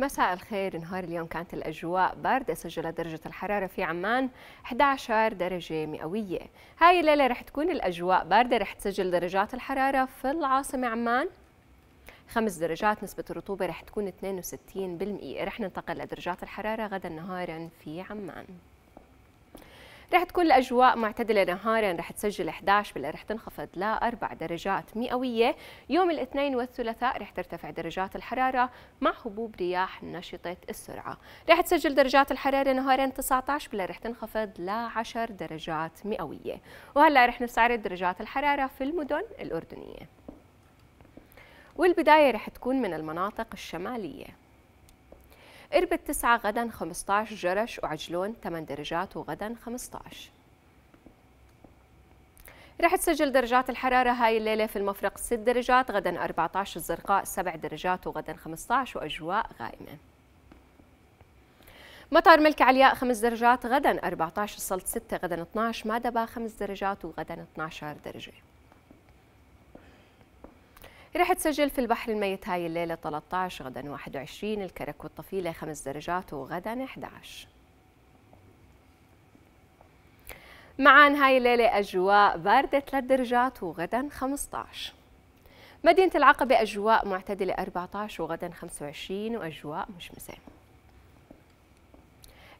مساء الخير نهار اليوم كانت الأجواء باردة سجلت درجة الحرارة في عمان 11 درجة مئوية هاي الليلة رح تكون الأجواء باردة رح تسجل درجات الحرارة في العاصمة عمان خمس درجات نسبة الرطوبة رح تكون 62% رح ننتقل لدرجات الحرارة غدا نهارا في عمان رح تكون الأجواء معتدلة نهارا رح تسجل 11 بالليل رح تنخفض لأربع درجات مئوية يوم الاثنين والثلاثاء رح ترتفع درجات الحرارة مع هبوب رياح نشطة السرعة رح تسجل درجات الحرارة نهارا 19 بالليل رح تنخفض ل 10 درجات مئوية وهلأ رح نستعرض درجات الحرارة في المدن الأردنية والبداية رح تكون من المناطق الشمالية إربد 9 غدا 15 جرش وعجلون 8 درجات وغدا 15 رح تسجل درجات الحرارة هاي الليلة في المفرق 6 درجات غدا 14 الزرقاء 7 درجات وغدا 15 وأجواء غائمة مطار ملك علياء 5 درجات غدا 14 الصلت 6 غدا 12 مادبا 5 درجات وغدا 12 درجة رح تسجل في البحر الميت هاي الليلة 13 غدا 21 الكرك والطفيلة 5 درجات وغدا 11 معا هاي الليلة أجواء باردة 3 درجات وغدا 15 مدينة العقبة أجواء معتدلة 14 وغدا 25 وأجواء مشمسة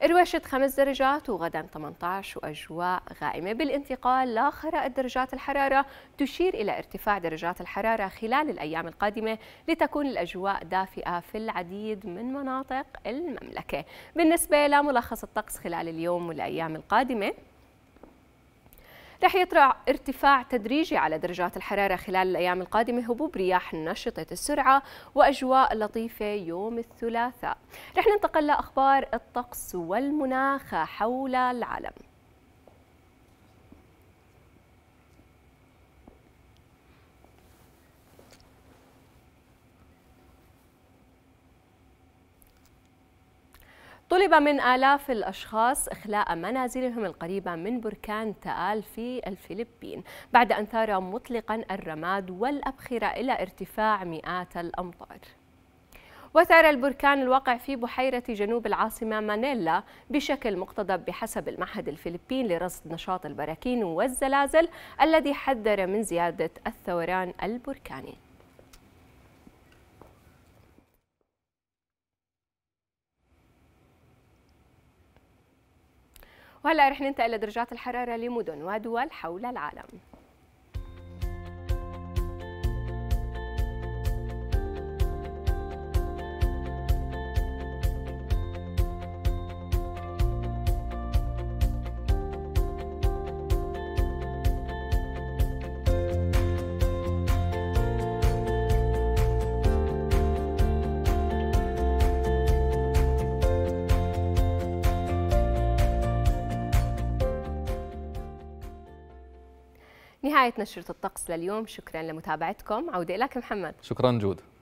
رواشة خمس درجات وغدا 18 وأجواء غائمة بالانتقال لخرائط درجات الحرارة تشير إلى ارتفاع درجات الحرارة خلال الأيام القادمة لتكون الأجواء دافئة في العديد من مناطق المملكة بالنسبة لملخص الطقس خلال اليوم والأيام القادمة رح يطرع ارتفاع تدريجي على درجات الحرارة خلال الأيام القادمة هبوب رياح نشطة السرعة وأجواء لطيفة يوم الثلاثاء رح ننتقل لأخبار الطقس والمناخ حول العالم طلب من آلاف الأشخاص إخلاء منازلهم القريبة من بركان تآل في الفلبين بعد أن ثار مطلقا الرماد والأبخرة إلى ارتفاع مئات الأمطار وثار البركان الواقع في بحيرة جنوب العاصمة مانيلا بشكل مقتضب بحسب المعهد الفلبين لرصد نشاط البراكين والزلازل الذي حذر من زيادة الثوران البركاني وهلا رح ننتقل لدرجات الحراره لمدن ودول حول العالم نهاية نشرة الطقس لليوم شكرا لمتابعتكم عودة لك محمد شكرا جود